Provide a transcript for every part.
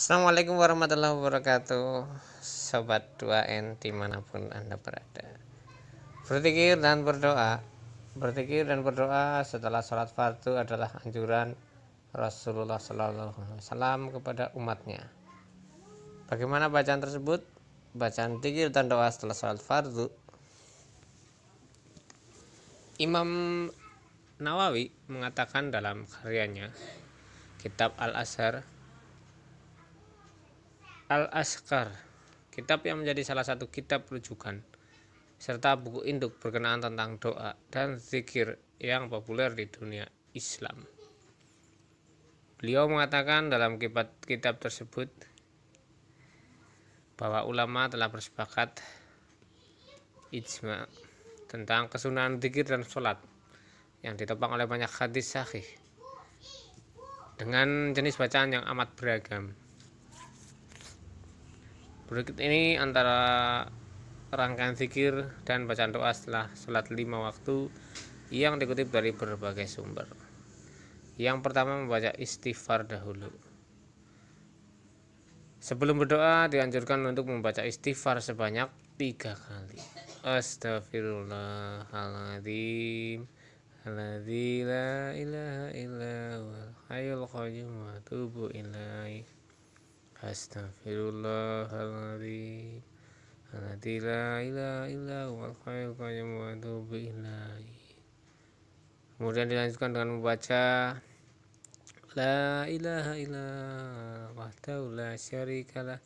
Assalamualaikum warahmatullahi wabarakatuh Sobat 2N dimanapun Anda berada Berpikir dan berdoa Berpikir dan berdoa setelah sholat fardu adalah anjuran Rasulullah SAW kepada umatnya Bagaimana bacaan tersebut? Bacaan pikir dan doa setelah sholat fardu Imam Nawawi mengatakan dalam karyanya Kitab Al-Azhar Al-Askar, kitab yang menjadi salah satu kitab rujukan, serta buku induk berkenaan tentang doa dan zikir yang populer di dunia Islam. Beliau mengatakan dalam kitab, kitab tersebut bahwa ulama telah bersepakat ijma tentang kesunahan zikir dan sholat yang ditopang oleh banyak hadis sahih dengan jenis bacaan yang amat beragam. Berikut ini antara rangkaian zikir dan bacaan doa setelah sholat lima waktu yang dikutip dari berbagai sumber. Yang pertama membaca istighfar dahulu. Sebelum berdoa dianjurkan untuk membaca istighfar sebanyak tiga kali. Astaghfirullahaladzim, Alladzi la ilaha illa hayyul qayyum wa tubu ilaih. Astaghfirullahaladzim Alladzi la ilaha illa huwal hayyul qayyum wa atubu ilaihi Kemudian dilanjutkan dengan membaca La ilaha illa wahdahu la syarikalah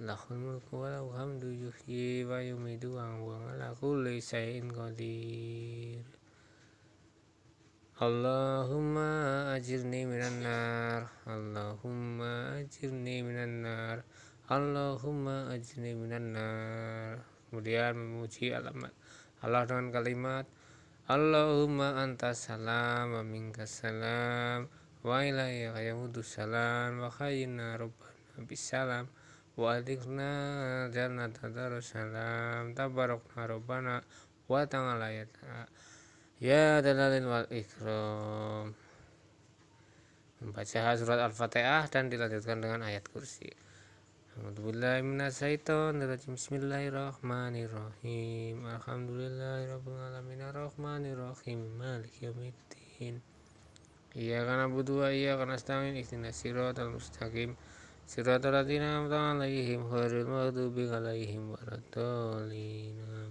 lahul mulku wa lahul hamdu yuhyi wa yumiitu wa huwa ala kulli syai'in qadir Allahumma ajirni minan nar Allahumma ajirni minan nar Allahumma ajirni minan nar kemudian memuji alamat Allah dengan kalimat Allahumma anta salam wa minka salam wa ilayya yamudu salam wa khayna habis salam wa adikna jannata darussalam tabarukna rabbana wa ta'ala ya Ya dalalin wal ikram Membaca surat Al-Fatihah dan dilanjutkan dengan ayat kursi Alhamdulillahirrahmanirrahim Bismillahirrahmanirrahim Alhamdulillahirrahmanirrahim ar Maliki yawmiddin Iya karena butuh iya karena setangin ikhtina sirat al-mustaqim Sirat al-latina amta'alaihim Khairul maghdubi alaihim Waradolina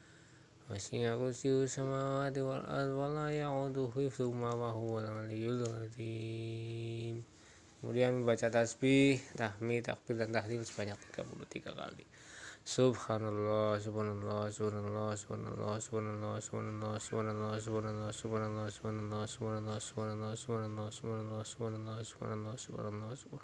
وسع كرسيه السماوات والأرض ولا يعوده حفظهما وهو العلي العظيم Kemudian membaca tasbih, tahmid, takbir dan tahlil sebanyak 33 kali. Subhanallah, subhanallah, subhanallah, subhanallah, subhanallah, subhanallah, subhanallah, subhanallah, subhanallah, subhanallah, subhanallah, subhanallah, subhanallah, subhanallah, subhanallah, subhanallah, subhanallah, subhanallah, subhanallah,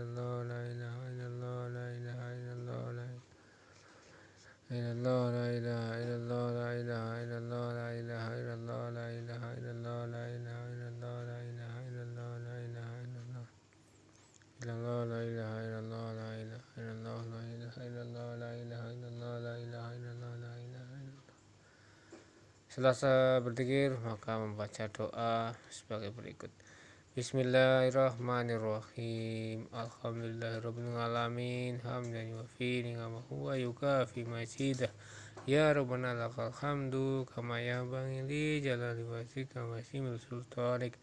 Selasa berzikir maka membaca doa sebagai berikut. Bismillahirrahmanirrahim. Alhamdulillahirrahmanirrahim. Hamdan yufi ni'amahu wa yukafi Ya Rabbana lakal hamdu kama yanbaghi li jalali wajhika Kama simil sultanik.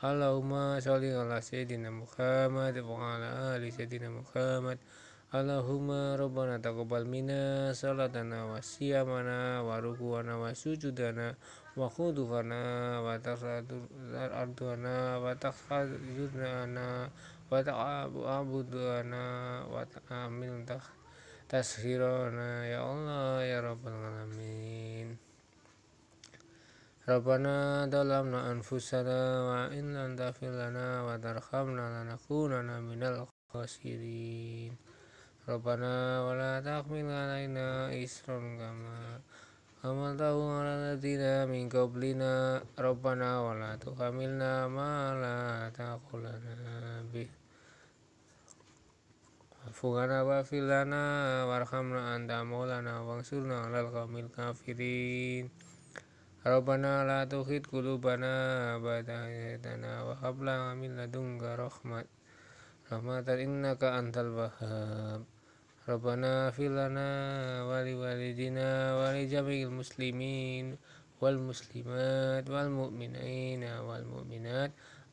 Allahumma sholli ala sayyidina Muhammad wa ala ali sayyidina Muhammad. Allahumma rabbana taqabbal minna salatana wa siyamana wa rukuana wa sujudana wa khudufana wa tarardana wa takhajudana wa ta'abudana wa ta'amil tashirana ya Allah ya rabbal alamin Rabbana dalamna anfusana wa in lam lana wa tarhamna lanakunanna minal khasirin Rabbana wala takmil alaina isron kama Amal tahu ala ladina min qablina Rabbana wala tuhamilna ma la taqulana bi Fungana wa filana warhamna anta maulana wangsurna alal kamil kafirin Rabbana la tuhid kulubana badayatana wa habla amin ladunga rahmat Rahmatan innaka antal wahab ربنا اغفر لنا ولوالدنا ولجميع المسلمين والمسلمات والمؤمنين والمؤمنات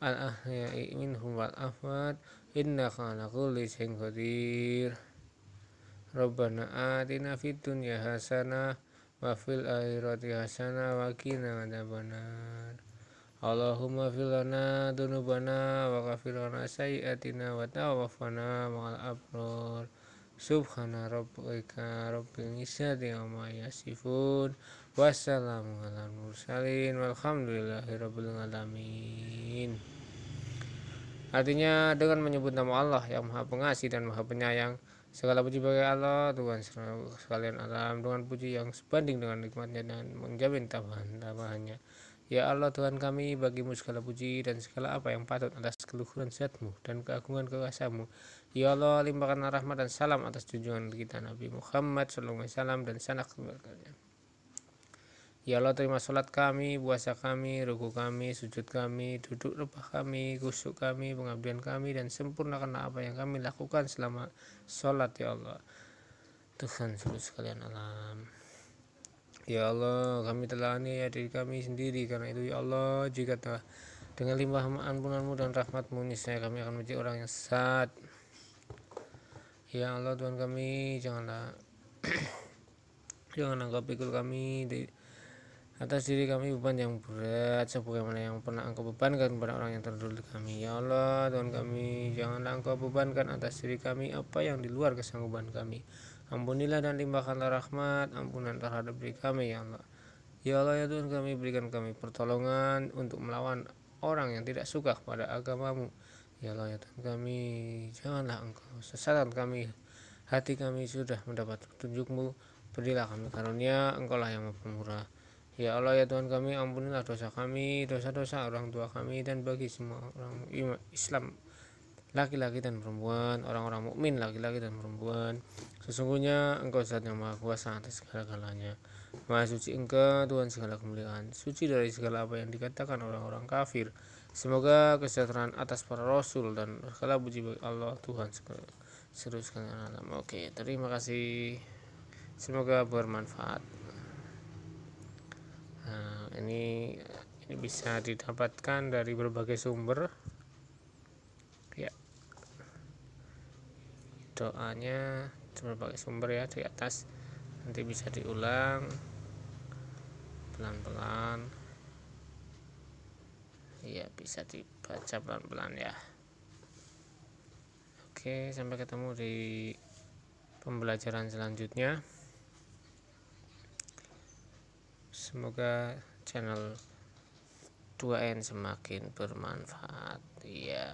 الأحياء منهم والأموات إنك على كل شيء قدير ربنا آتنا في الدنيا حسنة وفي الآخرة حسنة وقنا عذاب النار اللهم اغفر لنا ذنوبنا وغفر لنا سيئاتنا وتوفنا مع الأبرار Subhana rabbika rabbil izzati amma yasifun. Wassalamu ala mursalin walhamdulillahi rabbil alamin. Artinya dengan menyebut nama Allah yang Maha Pengasih dan Maha Penyayang, segala puji bagi Allah Tuhan sekalian alam dengan puji yang sebanding dengan nikmatnya dan menjamin tambahan tambahannya. Ya Allah Tuhan kami, bagimu segala puji dan segala apa yang patut atas keluhuran zatmu dan keagungan kekuasaanmu. Ya Allah, limpahkan rahmat dan salam atas junjungan kita Nabi Muhammad Sallallahu Alaihi Wasallam dan sanak keluarganya. Ya Allah, terima sholat kami, puasa kami, ruku kami, sujud kami, duduk rebah kami, kusuk kami, pengabdian kami, dan sempurnakanlah apa yang kami lakukan selama sholat, ya Allah. Tuhan, suruh sekalian alam. Ya Allah, kami telah aniaya diri kami sendiri karena itu ya Allah, jika telah dengan limpah ampunanmu dan rahmatmu niscaya kami akan menjadi orang yang sesat. Ya Allah Tuhan kami, janganlah jangan anggap pikul kami di atas diri kami beban yang berat sebagaimana yang pernah engkau bebankan kepada orang yang terdahulu kami. Ya Allah Tuhan kami, janganlah engkau bebankan atas diri kami apa yang di luar kesanggupan kami. Ampunilah dan limpahkanlah rahmat, ampunan terhadap diri kami ya Allah. Ya Allah ya Tuhan kami berikan kami pertolongan untuk melawan orang yang tidak suka kepada agamamu. Ya Allah ya Tuhan kami, janganlah engkau sesatkan kami. Hati kami sudah mendapat petunjukmu, berilah kami karunia, engkau lah yang pemurah. Ya Allah ya Tuhan kami ampunilah dosa kami, dosa-dosa orang tua kami dan bagi semua orang Islam laki-laki dan perempuan, orang-orang mukmin laki-laki dan perempuan. Sesungguhnya engkau zat yang maha kuasa atas segala-galanya. Maha suci engkau Tuhan segala kemuliaan, suci dari segala apa yang dikatakan orang-orang kafir. Semoga kesejahteraan atas para rasul dan segala puji bagi Allah Tuhan segala seru alam. Oke, terima kasih. Semoga bermanfaat. Nah, ini ini bisa didapatkan dari berbagai sumber. doanya coba pakai sumber ya di atas nanti bisa diulang pelan-pelan ya bisa dibaca pelan-pelan ya oke sampai ketemu di pembelajaran selanjutnya semoga channel 2N semakin bermanfaat ya